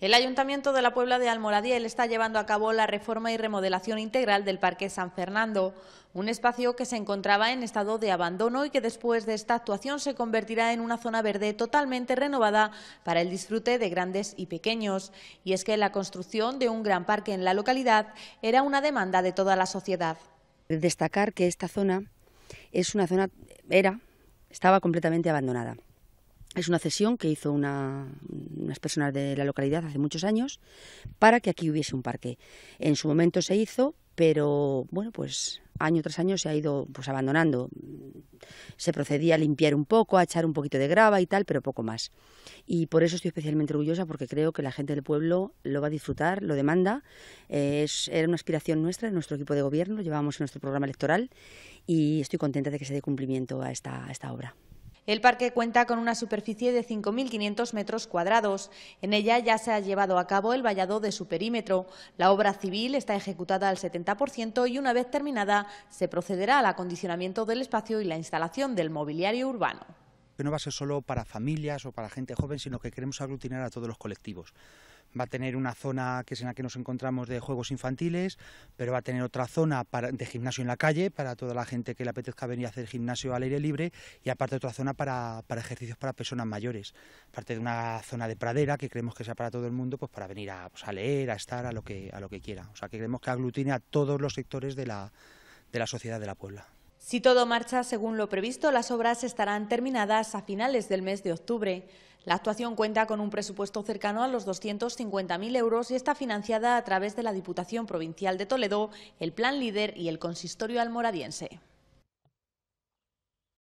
El Ayuntamiento de la Puebla de Almoradiel está llevando a cabo la reforma y remodelación integral del Parque San Fernando, un espacio que se encontraba en estado de abandono y que después de esta actuación se convertirá en una zona verde totalmente renovada para el disfrute de grandes y pequeños. Y es que la construcción de un gran parque en la localidad era una demanda de toda la sociedad. Destacar que esta zona zona era estaba completamente abandonada. Es una cesión que hizo una, unas personas de la localidad hace muchos años para que aquí hubiese un parque. En su momento se hizo, pero bueno, pues año tras año se ha ido pues abandonando. Se procedía a limpiar un poco, a echar un poquito de grava y tal, pero poco más. Y por eso estoy especialmente orgullosa porque creo que la gente del pueblo lo va a disfrutar, lo demanda. Eh, era una aspiración nuestra, de nuestro equipo de gobierno, lo llevamos en nuestro programa electoral y estoy contenta de que se dé cumplimiento a esta obra. El parque cuenta con una superficie de 5.500 metros cuadrados. En ella ya se ha llevado a cabo el vallado de su perímetro. La obra civil está ejecutada al 70% y una vez terminada se procederá al acondicionamiento del espacio y la instalación del mobiliario urbano. Que no va a ser solo para familias o para gente joven, sino que queremos aglutinar a todos los colectivos va a tener una zona que es en la que nos encontramos de juegos infantiles, pero va a tener otra zona de gimnasio en la calle para toda la gente que le apetezca venir a hacer gimnasio al aire libre y aparte otra zona para, ejercicios para personas mayores, aparte de una zona de pradera que creemos que sea para todo el mundo, pues para venir a, pues, leer, a estar, a lo, que, a lo que quiera. O sea, que creemos que aglutine a todos los sectores de la, de la sociedad de la Puebla. Si todo marcha según lo previsto, las obras estarán terminadas a finales del mes de octubre. La actuación cuenta con un presupuesto cercano a los 250.000 euros y está financiada a través de la Diputación Provincial de Toledo, el Plan Líder y el Consistorio Almoradiense.